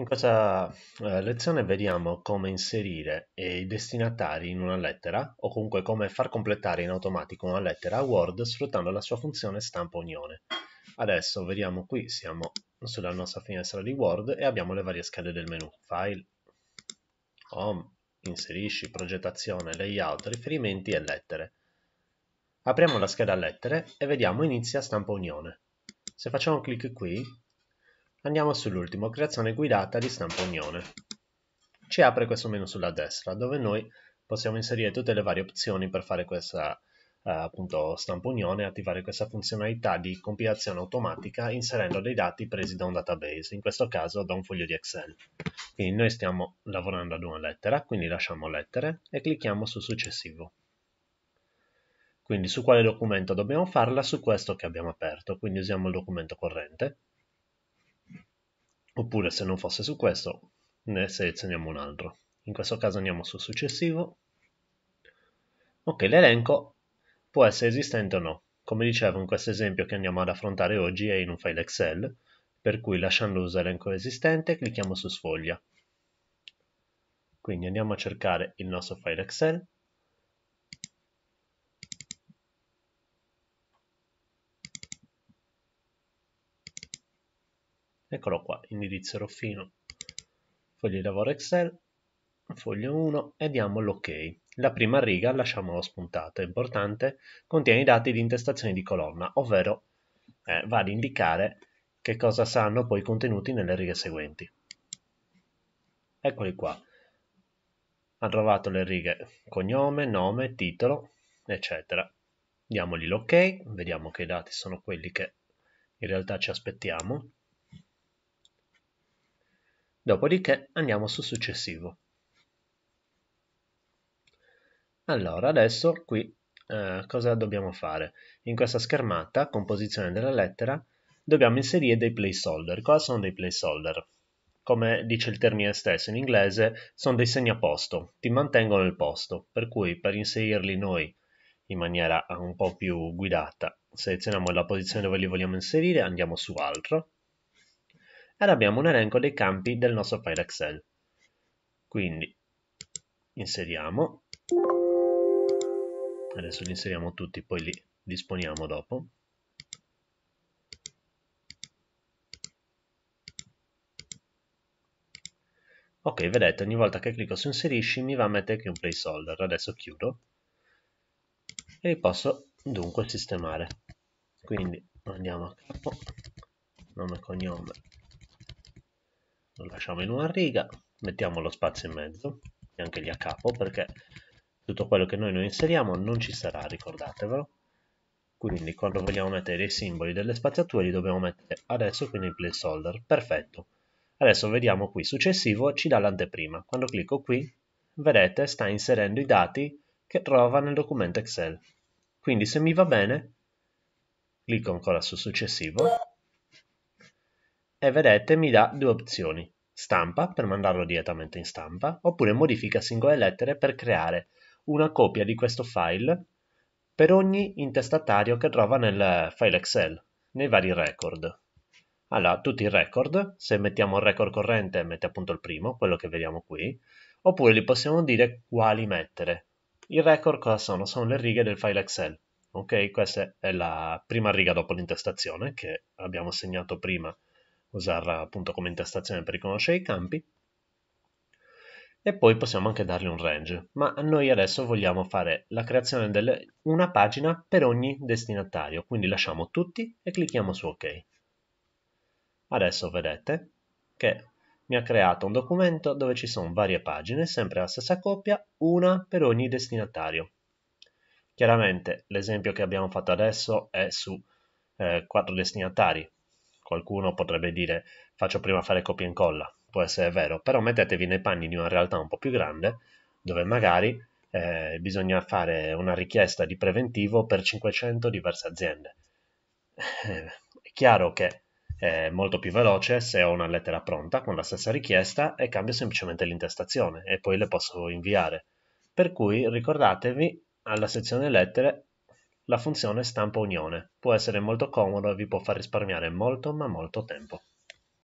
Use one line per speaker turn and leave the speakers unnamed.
In questa eh, lezione vediamo come inserire eh, i destinatari in una lettera o comunque come far completare in automatico una lettera a Word sfruttando la sua funzione stampa unione. Adesso vediamo qui, siamo sulla nostra finestra di Word e abbiamo le varie schede del menu File, Home, Inserisci, Progettazione, Layout, Riferimenti e Lettere. Apriamo la scheda Lettere e vediamo Inizia stampa unione. Se facciamo clic qui Andiamo sull'ultimo, creazione guidata di stampo unione. Ci apre questo menu sulla destra, dove noi possiamo inserire tutte le varie opzioni per fare questa eh, appunto stampo unione attivare questa funzionalità di compilazione automatica inserendo dei dati presi da un database, in questo caso da un foglio di Excel. Quindi noi stiamo lavorando ad una lettera, quindi lasciamo lettere e clicchiamo su successivo. Quindi su quale documento dobbiamo farla? Su questo che abbiamo aperto, quindi usiamo il documento corrente oppure se non fosse su questo ne selezioniamo un altro. In questo caso andiamo su successivo. Ok, l'elenco può essere esistente o no. Come dicevo in questo esempio che andiamo ad affrontare oggi è in un file Excel, per cui lasciando l'uso elenco esistente clicchiamo su sfoglia. Quindi andiamo a cercare il nostro file Excel, eccolo qua, indirizzo Ruffino, foglio di lavoro Excel, foglio 1 e diamo l'ok. La prima riga, lasciamola spuntata, è importante, contiene i dati di intestazione di colonna, ovvero eh, va ad indicare che cosa saranno poi i contenuti nelle righe seguenti. Eccoli qua. Ha trovato le righe cognome, nome, titolo, eccetera. Diamogli l'ok, vediamo che i dati sono quelli che in realtà ci aspettiamo. Dopodiché andiamo su successivo. Allora, adesso qui eh, cosa dobbiamo fare? In questa schermata, composizione della lettera, dobbiamo inserire dei placeholder. Cosa sono dei placeholder? Come dice il termine stesso in inglese, sono dei segni a posto, ti mantengono il posto, per cui per inserirli noi in maniera un po' più guidata, selezioniamo la posizione dove li vogliamo inserire, andiamo su altro, ed abbiamo un elenco dei campi del nostro file Excel. Quindi inseriamo, adesso li inseriamo tutti, poi li disponiamo dopo. Ok, vedete, ogni volta che clicco su inserisci mi va a mettere qui un placeholder. Adesso chiudo e li posso dunque sistemare. Quindi andiamo a capo, nome, cognome, lo lasciamo in una riga, mettiamo lo spazio in mezzo e anche gli a capo perché tutto quello che noi non inseriamo non ci sarà, ricordatevelo. Quindi quando vogliamo mettere i simboli delle spaziature li dobbiamo mettere adesso, qui nel placeholder, perfetto. Adesso vediamo qui, successivo ci dà l'anteprima. Quando clicco qui, vedete, sta inserendo i dati che trova nel documento Excel. Quindi se mi va bene, clicco ancora su successivo e vedete mi dà due opzioni. Stampa, per mandarlo direttamente in stampa, oppure modifica singole lettere per creare una copia di questo file per ogni intestatario che trova nel file Excel, nei vari record. Allora, tutti i record, se mettiamo il record corrente mette appunto il primo, quello che vediamo qui, oppure gli possiamo dire quali mettere. I record cosa sono? Sono le righe del file Excel. Ok, questa è la prima riga dopo l'intestazione che abbiamo segnato prima usarla appunto come intestazione per riconoscere i campi e poi possiamo anche dargli un range, ma noi adesso vogliamo fare la creazione di una pagina per ogni destinatario, quindi lasciamo tutti e clicchiamo su ok. Adesso vedete che mi ha creato un documento dove ci sono varie pagine, sempre la stessa coppia, una per ogni destinatario. Chiaramente l'esempio che abbiamo fatto adesso è su eh, quattro destinatari, Qualcuno potrebbe dire faccio prima fare copia e incolla, può essere vero, però mettetevi nei panni di una realtà un po' più grande dove magari eh, bisogna fare una richiesta di preventivo per 500 diverse aziende. Eh, è chiaro che è molto più veloce se ho una lettera pronta con la stessa richiesta e cambio semplicemente l'intestazione e poi le posso inviare. Per cui ricordatevi alla sezione lettere la funzione stampa unione, può essere molto comodo e vi può far risparmiare molto ma molto tempo.